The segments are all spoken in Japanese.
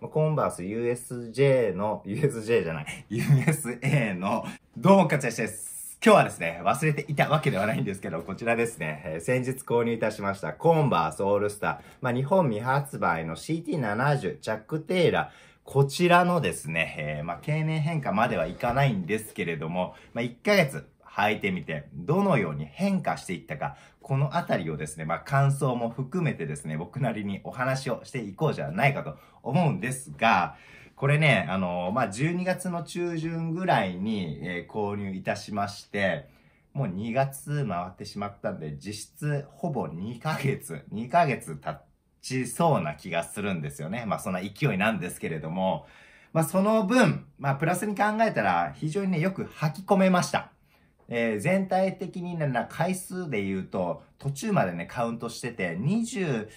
コンバース USJ の、USJ じゃない、USA の、どうも、かちゃしです。今日はですね、忘れていたわけではないんですけど、こちらですね、えー、先日購入いたしました、コンバースオールスター、まあ、日本未発売の CT70、チャック・テイラー、こちらのですね、えー、まあ、経年変化まではいかないんですけれども、まあ、1ヶ月、履いてみて、どのように変化していったか、このあたりをですね、まあ、感想も含めてですね、僕なりにお話をしていこうじゃないかと思うんですが、これね、あのー、まあ、12月の中旬ぐらいに、えー、購入いたしまして、もう2月回ってしまったんで、実質ほぼ2ヶ月、2ヶ月経ちそうな気がするんですよね。まあ、そんな勢いなんですけれども、まあ、その分、まあ、プラスに考えたら、非常にね、よく吐き込めました。えー、全体的にな回数で言うと、途中までね、カウントしてて、27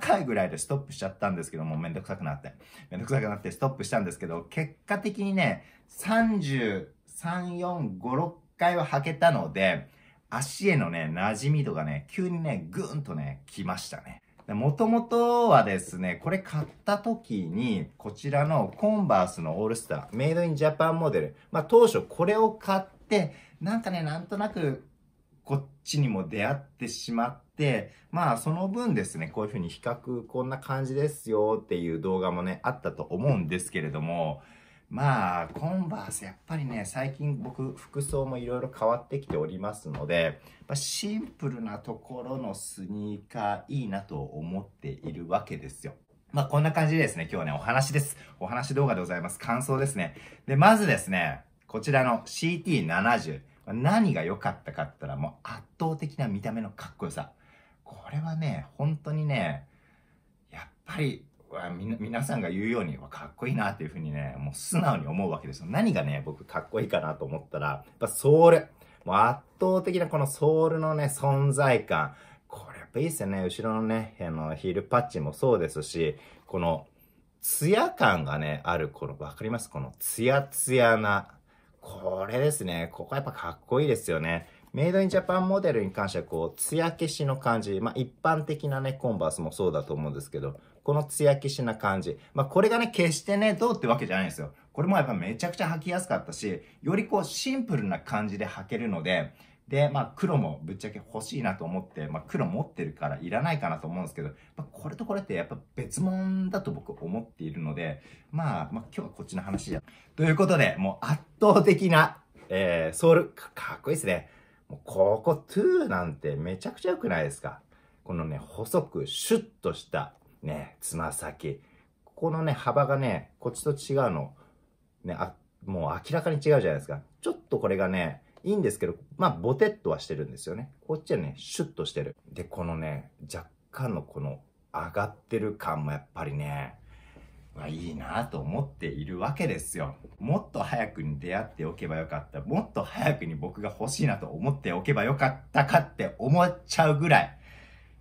回ぐらいでストップしちゃったんですけども、めんどくさくなって。めんどくさくなってストップしたんですけど、結果的にね、33、4、5、6回は履けたので、足へのね、馴染みとかね、急にね、ぐーんとね、来ましたね。もともとはですね、これ買った時に、こちらのコンバースのオールスター、メイドインジャパンモデル。まあ当初これを買って、なんかね、なんとなく、こっちにも出会ってしまって、まあその分ですね、こういうふうに比較こんな感じですよっていう動画もね、あったと思うんですけれども、まあ、コンバース、やっぱりね、最近僕、服装もいろいろ変わってきておりますので、まシンプルなところのスニーカーいいなと思っているわけですよ。まあ、こんな感じでですね、今日はね、お話です。お話動画でございます。感想ですね。で、まずですね、こちらの CT70。何が良かったかって言ったらもう圧倒的な見た目のかっこよさ。これはね、本当にね、やっぱり、皆さんが言うように、かっこいいなっていうふうにね、もう素直に思うわけですよ。何がね、僕かっこいいかなと思ったら、やっぱソール。もう圧倒的なこのソールのね、存在感。これやっぱいいですよね。後ろのね、あの、ヒールパッチもそうですし、この、ツヤ感がね、ある頃、わかりますこのツヤツヤなこれですね。ここやっぱかっこいいですよね。メイドインジャパンモデルに関しては、こう、艶消しの感じ。まあ、一般的なね、コンバースもそうだと思うんですけど、この艶消しな感じ。まあ、これがね、決してね、どうってわけじゃないんですよ。これもやっぱめちゃくちゃ履きやすかったし、よりこう、シンプルな感じで履けるので、で、まあ黒もぶっちゃけ欲しいなと思って、まあ黒持ってるからいらないかなと思うんですけど、まあ、これとこれってやっぱ別物だと僕思っているので、まあ、まあ今日はこっちの話じゃ。ということで、もう圧倒的な、えー、ソウルか、かっこいいですね。もうここ2なんてめちゃくちゃ良くないですかこのね、細くシュッとしたね、つま先。ここのね、幅がね、こっちと違うの、ね、あ、もう明らかに違うじゃないですか。ちょっとこれがね、いいんですけど、まあ、ボテッとはしてるんですよね。こっちはね、シュッとしてる。で、このね、若干のこの上がってる感もやっぱりね、まあ、いいなと思っているわけですよ。もっと早くに出会っておけばよかった。もっと早くに僕が欲しいなと思っておけばよかったかって思っちゃうぐらい。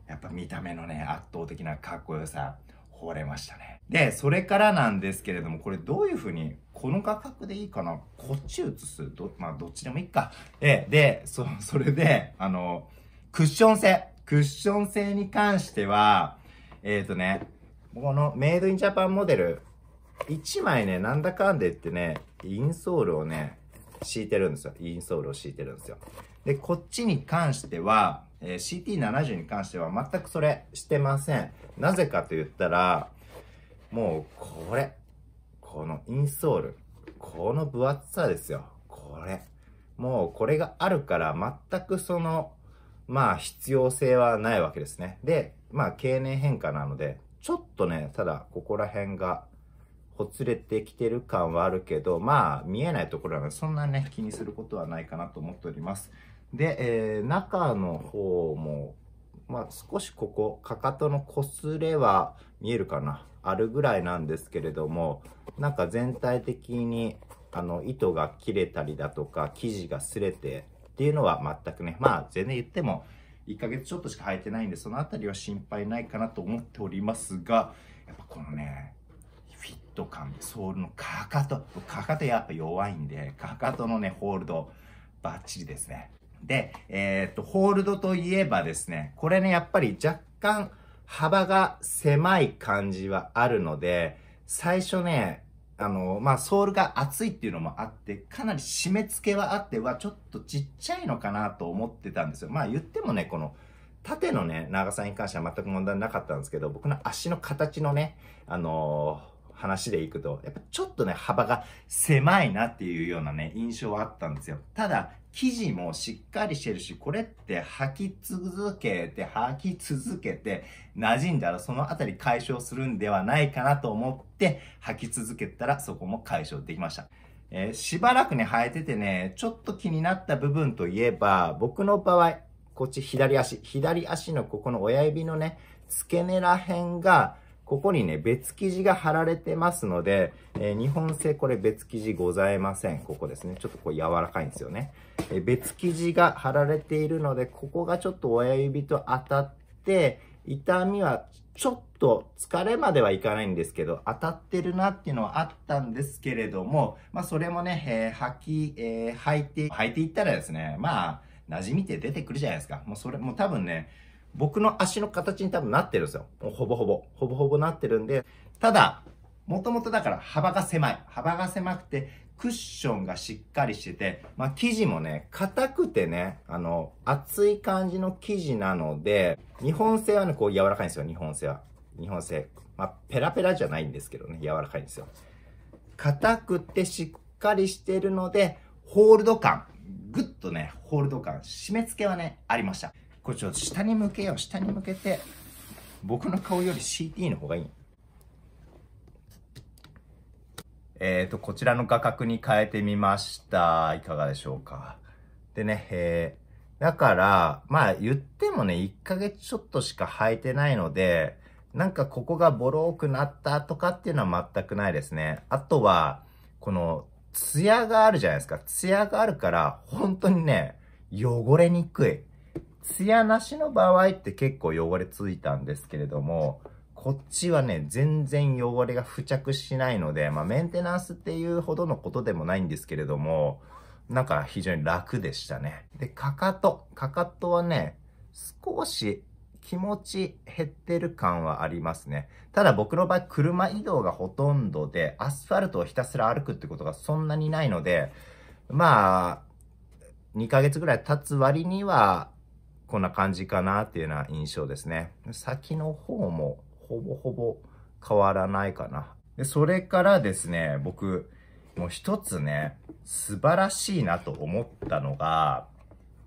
やっぱ見た目のね、圧倒的なかっこよさ。惚れましたね。で、それからなんですけれども、これどういう風に、この価格でいいかなこっち映すど、まあ、どっちでもいいか。で、で、そ、それで、あの、クッション性。クッション性に関しては、えっ、ー、とね、このメイドインジャパンモデル、1枚ね、なんだかんでってね、インソールをね、敷いてるんですよ。インソールを敷いてるんですよ。で、こっちに関しては、えー、CT70 に関しては全くそれしてません。なぜかと言ったら、もうこれ、このインソール、この分厚さですよ。これ。もうこれがあるから全くその、まあ必要性はないわけですね。で、まあ経年変化なので、ちょっとね、ただここら辺がほつれてきてる感はあるけど、まあ、見えないところはそんなね、気にすることはないかなと思っております。で、えー、中の方も、まあ、少しここ、かかとの擦れは見えるかなあるぐらいなんですけれども、なんか全体的に、あの、糸が切れたりだとか、生地が擦れてっていうのは全くね、まあ、全然言っても、1ヶ月ちょっとしか履いてないんで、そのあたりは心配ないかなと思っておりますが、やっぱこのね、ト感、ソールのかかと、かかとやっぱ弱いんで、かかとのね、ホールド、バッチリですね。で、えー、っと、ホールドといえばですね、これね、やっぱり若干幅が狭い感じはあるので、最初ね、あの、まあ、ソールが厚いっていうのもあって、かなり締め付けはあっては、ちょっとちっちゃいのかなと思ってたんですよ。まあ、言ってもね、この、縦のね、長さに関しては全く問題なかったんですけど、僕の足の形のね、あのー話でいくと、やっぱちょっとね、幅が狭いなっていうようなね、印象はあったんですよ。ただ、生地もしっかりしてるし、これって履き続けて、履き続けて、馴染んだらそのあたり解消するんではないかなと思って、履き続けたらそこも解消できました。えー、しばらくね、履いててね、ちょっと気になった部分といえば、僕の場合、こっち左足、左足のここの親指のね、付け根ら辺が、ここにね、別記事が貼られてますので、えー、日本製これ別記事ございません。ここですね。ちょっとこう柔らかいんですよね。えー、別記事が貼られているので、ここがちょっと親指と当たって、痛みはちょっと疲れまではいかないんですけど、当たってるなっていうのはあったんですけれども、まあそれもね、えー、吐き、えー、吐いて、吐いていったらですね、まあ、馴染みって出てくるじゃないですか。もうそれ、もう多分ね、僕の足の形に多分なってるんですよ。もうほぼほぼ、ほぼほぼなってるんで、ただ、もともとだから幅が狭い。幅が狭くて、クッションがしっかりしてて、まあ、生地もね、硬くてね、あの、厚い感じの生地なので、日本製はね、こう柔らかいんですよ、日本製は。日本製。まあ、ペラペラじゃないんですけどね、柔らかいんですよ。硬くてしっかりしてるので、ホールド感。ぐっとね、ホールド感。締め付けはね、ありました。これちょっと下に向けよう。下に向けて、僕の顔より CT の方がいい。えっ、ー、と、こちらの画角に変えてみました。いかがでしょうか。でね、えー、だから、まあ言ってもね、1ヶ月ちょっとしか履えてないので、なんかここがボロくなったとかっていうのは全くないですね。あとは、この、ツヤがあるじゃないですか。ツヤがあるから、本当にね、汚れにくい。ツヤなしの場合って結構汚れついたんですけれども、こっちはね、全然汚れが付着しないので、まあ、メンテナンスっていうほどのことでもないんですけれども、なんか非常に楽でしたね。で、かかと。かかとはね、少し気持ち減ってる感はありますね。ただ僕の場合、車移動がほとんどで、アスファルトをひたすら歩くってことがそんなにないので、まあ、2ヶ月ぐらい経つ割には、こんな感じかなっていうような印象ですね。先の方もほぼほぼ変わらないかな。で、それからですね、僕、もう一つね、素晴らしいなと思ったのが、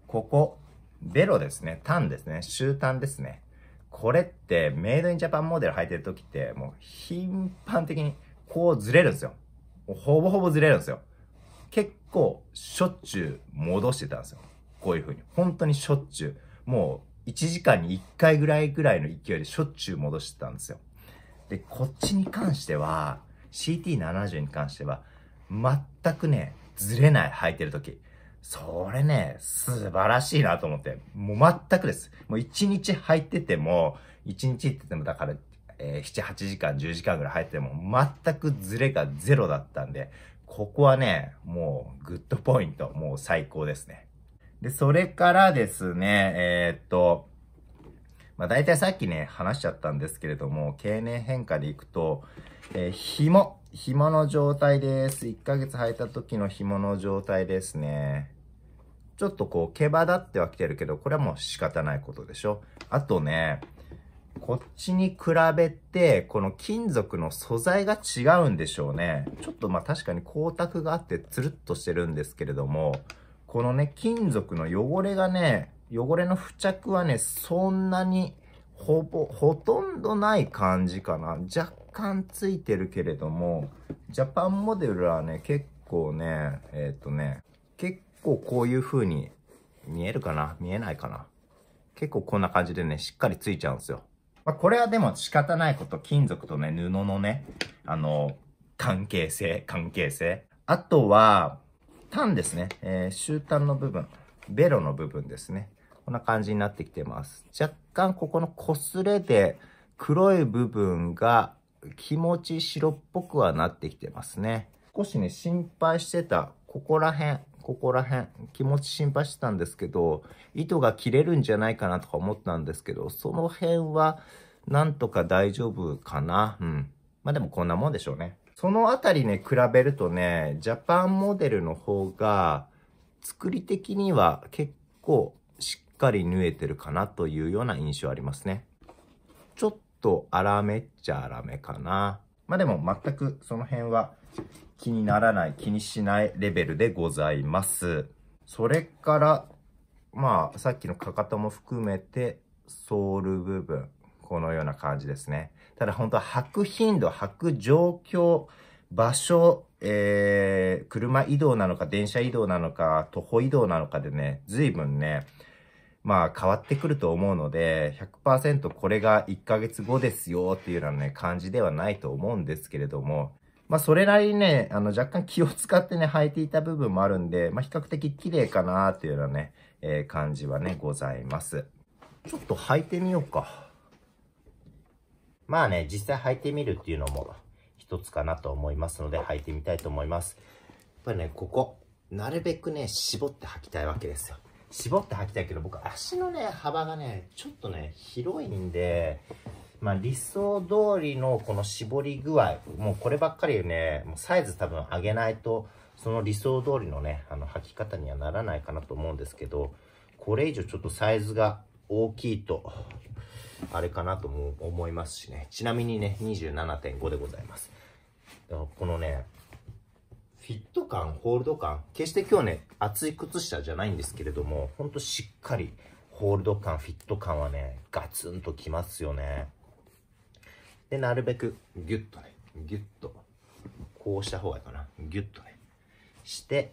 ここ、ベロですね、タンですね、終端ですね。これってメイドインジャパンモデル履いてる時ってもう頻繁的にこうずれるんですよ。ほぼほぼずれるんですよ。結構しょっちゅう戻してたんですよ。こういう風に。本当にしょっちゅう。もう1時間に1回ぐらいぐらいの勢いでしょっちゅう戻してたんですよ。で、こっちに関しては、CT70 に関しては、全くね、ずれない履いてる時。それね、素晴らしいなと思って。もう全くです。もう1日履いてても、1日って言ってもだから、えー、7、8時間、10時間ぐらい履いてても、全くずれがゼロだったんで、ここはね、もうグッドポイント、もう最高ですね。で、それからですね、えー、っと、まあ、大体さっきね、話しちゃったんですけれども、経年変化でいくと、えー、紐、紐の状態です。1ヶ月履いた時の紐の状態ですね。ちょっとこう、毛羽立ってはきてるけど、これはもう仕方ないことでしょ。あとね、こっちに比べて、この金属の素材が違うんでしょうね。ちょっとまあ確かに光沢があってツルっとしてるんですけれども、このね、金属の汚れがね、汚れの付着はね、そんなに、ほぼ、ほとんどない感じかな。若干ついてるけれども、ジャパンモデルはね、結構ね、えっ、ー、とね、結構こういう風に、見えるかな見えないかな結構こんな感じでね、しっかりついちゃうんですよ。まあ、これはでも仕方ないこと、金属とね、布のね、あの、関係性、関係性。あとは、端ですね、えー、終端の部分、ベロの部分ですね。こんな感じになってきてます。若干ここの擦れで黒い部分が気持ち白っぽくはなってきてますね。少しね、心配してた、ここら辺、ここら辺、気持ち心配してたんですけど、糸が切れるんじゃないかなとか思ったんですけど、その辺はなんとか大丈夫かな。うん。まあでもこんなもんでしょうね。そのあたりね、比べるとね、ジャパンモデルの方が、作り的には結構しっかり縫えてるかなというような印象ありますね。ちょっと粗めっちゃ粗めかな。まあでも全くその辺は気にならない、気にしないレベルでございます。それから、まあさっきのかかとも含めてソール部分。このような感じですね。ただ本当は履く頻度、履く状況、場所、えー、車移動なのか、電車移動なのか、徒歩移動なのかでね、随分ね、まあ変わってくると思うので、100%これが1ヶ月後ですよっていうようなね、感じではないと思うんですけれども、まあそれなりにね、あの若干気を使ってね、履いていた部分もあるんで、まあ比較的綺麗かなっていうようなね、えー、感じはね、ございます。ちょっと履いてみようか。まあね、実際履いてみるっていうのも一つかなと思いますので、履いてみたいと思います。やっぱりね、ここ、なるべくね、絞って履きたいわけですよ。絞って履きたいけど、僕足のね、幅がね、ちょっとね、広いんで、まあ、理想通りのこの絞り具合、もうこればっかりね、もうサイズ多分上げないと、その理想通りのね、あの履き方にはならないかなと思うんですけど、これ以上ちょっとサイズが大きいと、あれかなとも思いますしね。ちなみにね、27.5でございます。このね、フィット感、ホールド感、決して今日ね、厚い靴下じゃないんですけれども、ほんとしっかり、ホールド感、フィット感はね、ガツンときますよね。で、なるべく、ギュッとね、ギュッと、こうした方がいいかな。ギュッとね、して、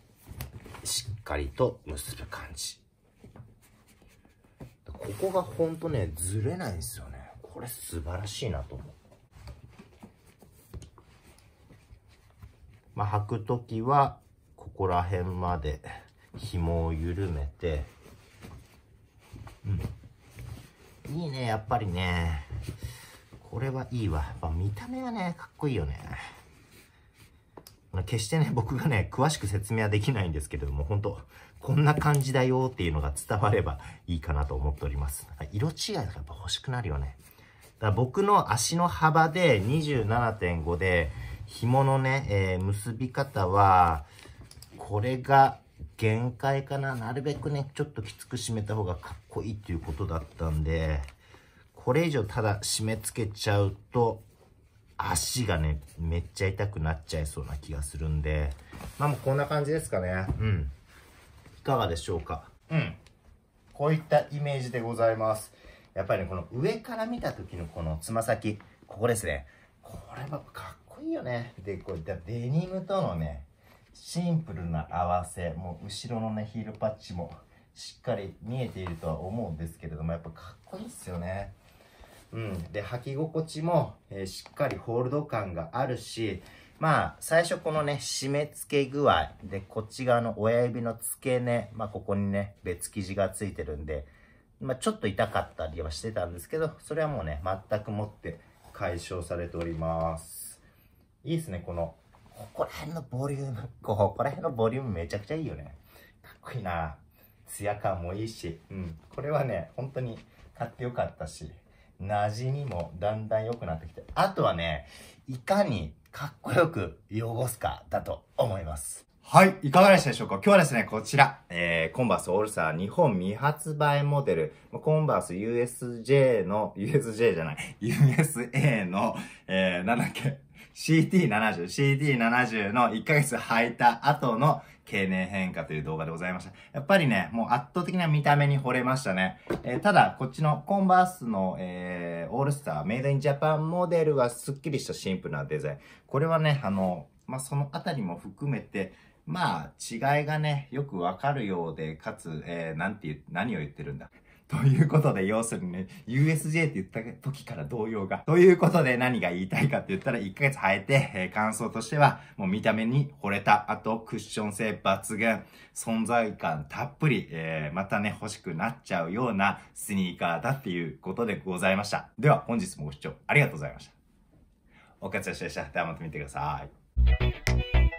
しっかりと結ぶ感じ。ここがほんとね、ずれないんですよね。これ素晴らしいなと思う。まあ、履くときは、ここら辺まで紐を緩めて、うん。いいね、やっぱりね。これはいいわ。やっぱ見た目はね、かっこいいよね。決してね、僕がね、詳しく説明はできないんですけれども、本当こんな感じだよっていうのが伝わればいいかなと思っております。色違いがやっぱ欲しくなるよね。だから僕の足の幅で27.5で、紐のね、えー、結び方は、これが限界かな。なるべくね、ちょっときつく締めた方がかっこいいっていうことだったんで、これ以上ただ締め付けちゃうと、足がね、めっちゃ痛くなっちゃいそうな気がするんで、まあもうこんな感じですかね。うん。かがでしょうかうんこういったイメージでございますやっぱりねこの上から見た時のこのつま先ここですねこれはかっこいいよねでこういったデニムとのねシンプルな合わせもう後ろのねヒールパッチもしっかり見えているとは思うんですけれどもやっぱかっこいいっすよねうんで履き心地も、えー、しっかりホールド感があるしまあ、最初このね、締め付け具合。で、こっち側の親指の付け根。まあ、ここにね、別生地がついてるんで、まあ、ちょっと痛かったりはしてたんですけど、それはもうね、全くもって解消されております。いいですね、この、ここら辺のボリューム、ここら辺のボリュームめちゃくちゃいいよね。かっこいいなツヤ感もいいし、うん。これはね、本当に買ってよかったし、馴染みもだんだん良くなってきて。あとはね、いかにかっこよく汚すかだと思います。はい。いかがでしたでしょうか今日はですね、こちら、えー、コンバースオールスター日本未発売モデル、コンバース USJ の、USJ じゃない、USA の、えー、なんだっけ、CT70、CT70 の1ヶ月履いた後の経年変化という動画でございました。やっぱりね、もう圧倒的な見た目に惚れましたね。えー、ただ、こっちのコンバースの、えー、オールスター、メイドインジャパンモデルはスッキリしたシンプルなデザイン。これはね、あの、まあ、そのあたりも含めて、まあ、違いがね、よくわかるようで、かつ、えー、なんて何を言ってるんだ。ということで、要するにね、USJ って言った時から動揺が。ということで、何が言いたいかって言ったら、1ヶ月生えて、えー、感想としては、もう見た目に惚れた。あと、クッション性抜群。存在感たっぷり、えー、またね、欲しくなっちゃうようなスニーカーだっていうことでございました。では、本日もご視聴ありがとうございました。おかつよしでした。ではまた見てください。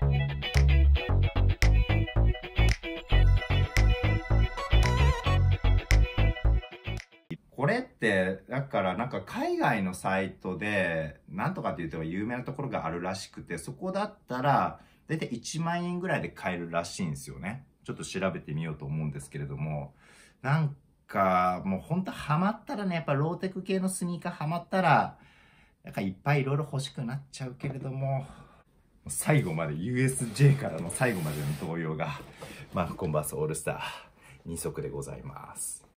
これって、だからなんか海外のサイトで、なんとかって言っても有名なところがあるらしくて、そこだったら、だいたい1万円ぐらいで買えるらしいんですよね。ちょっと調べてみようと思うんですけれども、なんか、もうほんとハマったらね、やっぱローテク系のスニーカーハマったら、なんかいっぱいいろいろ欲しくなっちゃうけれども、最後まで USJ からの最後までの動揺が、マフコンバースオールスター2足でございます。